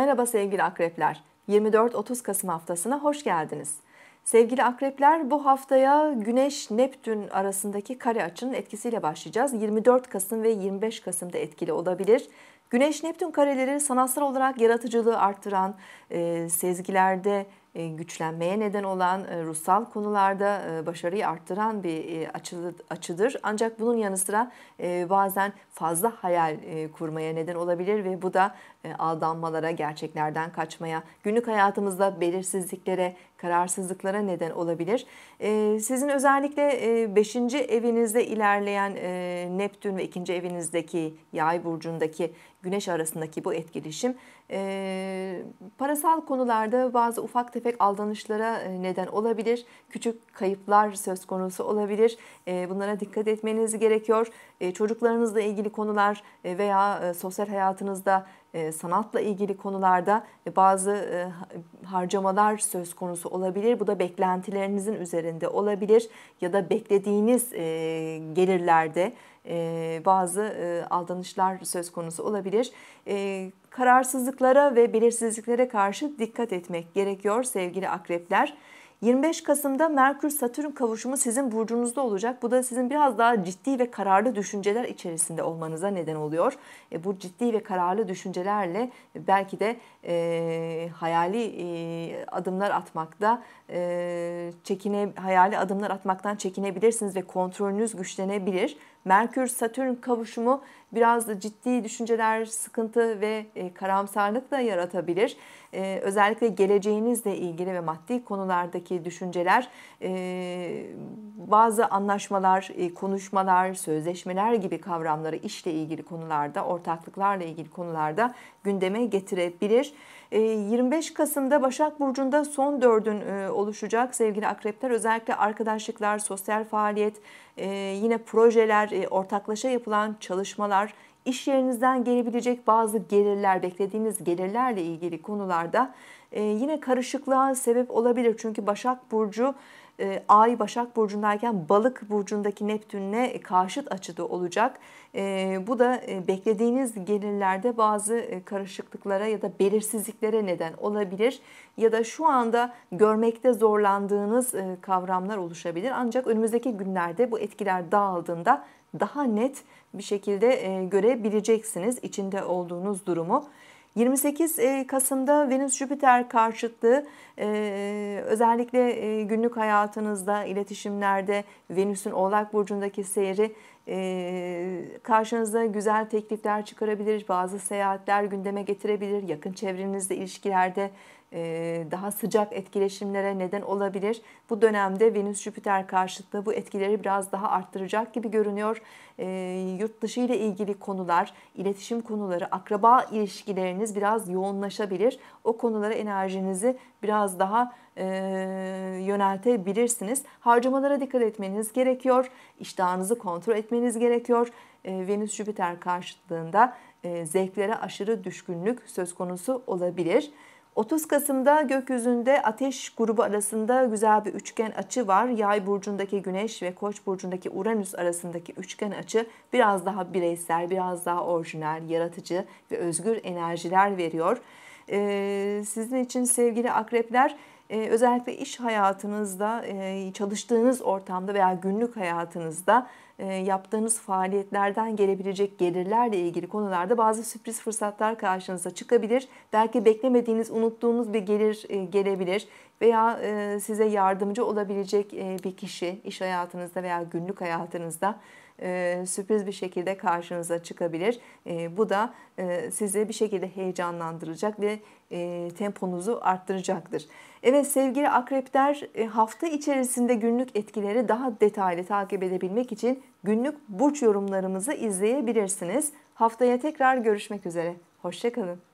Merhaba sevgili akrepler. 24-30 Kasım haftasına hoş geldiniz. Sevgili akrepler bu haftaya Güneş-Neptün arasındaki kare açının etkisiyle başlayacağız. 24 Kasım ve 25 Kasım'da etkili olabilir. Güneş-Neptün kareleri sanatsal olarak yaratıcılığı arttıran, e, sezgilerde e, güçlenmeye neden olan e, ruhsal konularda e, başarıyı arttıran bir açıdır. Ancak bunun yanı sıra bazen fazla hayal kurmaya neden olabilir ve bu da aldanmalara, gerçeklerden kaçmaya, günlük hayatımızda belirsizliklere, kararsızlıklara neden olabilir. E, sizin özellikle e, evinizde ilerleyen e, Neptün ve 2. evinizdeki yay burcundaki güneş arasındaki bu etkileşim e, parasal konularda bazı ufak tefek aldanışlara e, neden olabilir. Küçük kayıplar söz konusu olabilir. E, bunlara dikkat etmeniz gerekiyor. E, çocuklarınızla ilgili konular e, veya e, sosyal hayatınızda e, sanatla ilgili konularda e, bazı e, harcamalar söz konusu olabilir. Bu da beklentilerinizin üzerinde olabilir ya da beklediğiniz gelirlerde bazı aldanışlar söz konusu olabilir. Kararsızlıklara ve belirsizliklere karşı dikkat etmek gerekiyor sevgili akrepler. 25 Kasım'da Merkür-Satürn kavuşumu sizin burcunuzda olacak. Bu da sizin biraz daha ciddi ve kararlı düşünceler içerisinde olmanıza neden oluyor. E, bu ciddi ve kararlı düşüncelerle belki de e, hayali e, adımlar atmakta e, çekine hayali adımlar atmaktan çekinebilirsiniz ve kontrolünüz güçlenebilir. Merkür-Satürn kavuşumu biraz da ciddi düşünceler, sıkıntı ve e, karamsarlık da yaratabilir. E, özellikle geleceğinizle ilgili ve maddi konulardaki düşünceler, e, bazı anlaşmalar, konuşmalar, sözleşmeler gibi kavramları işle ilgili konularda, ortaklıklarla ilgili konularda gündeme getirebilir. 25 Kasım'da Başak Burcu'nda son dördün oluşacak sevgili akrepler. Özellikle arkadaşlıklar, sosyal faaliyet, yine projeler, ortaklaşa yapılan çalışmalar, konular, iş yerinizden gelebilecek bazı gelirler, beklediğiniz gelirlerle ilgili konularda e, yine karışıklığa sebep olabilir. Çünkü Başak Burcu e, Ay Başak Burcu'ndayken Balık Burcu'ndaki Neptün'le karşıt açıda olacak. E, bu da e, beklediğiniz gelirlerde bazı karışıklıklara ya da belirsizliklere neden olabilir. Ya da şu anda görmekte zorlandığınız kavramlar oluşabilir. Ancak önümüzdeki günlerde bu etkiler dağıldığında daha net bir şekilde görebileceksiniz içinde olduğunuz durumu. 28 e, Kasım'da Venüs-Jüpiter karşıtlığı e, özellikle e, günlük hayatınızda, iletişimlerde Venüs'ün Oğlak Burcu'ndaki seyri karşınıza güzel teklifler çıkarabilir, bazı seyahatler gündeme getirebilir, yakın çevrenizde ilişkilerde e, daha sıcak etkileşimlere neden olabilir. Bu dönemde Venüs-Jüpiter karşıtlığı bu etkileri biraz daha arttıracak gibi görünüyor. E, yurt dışı ile ilgili konular, iletişim konuları, akraba ilişkileriniz biraz yoğunlaşabilir. O konulara enerjinizi biraz daha e, yöneltebilirsiniz. Harcamalara dikkat etmeniz gerekiyor. İştahınızı kontrol etmeniz gerekiyor. E, Venüs-Jüpiter karşıtlığında e, zevklere aşırı düşkünlük söz konusu olabilir. 30 Kasım'da gökyüzünde Ateş grubu arasında güzel bir üçgen açı var. Yay burcundaki Güneş ve Koç burcundaki Uranüs arasındaki üçgen açı biraz daha bireysel, biraz daha orijinal, yaratıcı ve özgür enerjiler veriyor. Ee, sizin için sevgili akrepler ee, özellikle iş hayatınızda, e, çalıştığınız ortamda veya günlük hayatınızda e, yaptığınız faaliyetlerden gelebilecek gelirlerle ilgili konularda bazı sürpriz fırsatlar karşınıza çıkabilir. Belki beklemediğiniz, unuttuğunuz bir gelir e, gelebilir veya e, size yardımcı olabilecek bir kişi iş hayatınızda veya günlük hayatınızda sürpriz bir şekilde karşınıza çıkabilir. Bu da size bir şekilde heyecanlandıracak ve temponuzu arttıracaktır. Evet sevgili akrepler hafta içerisinde günlük etkileri daha detaylı takip edebilmek için günlük burç yorumlarımızı izleyebilirsiniz. Haftaya tekrar görüşmek üzere. Hoşçakalın.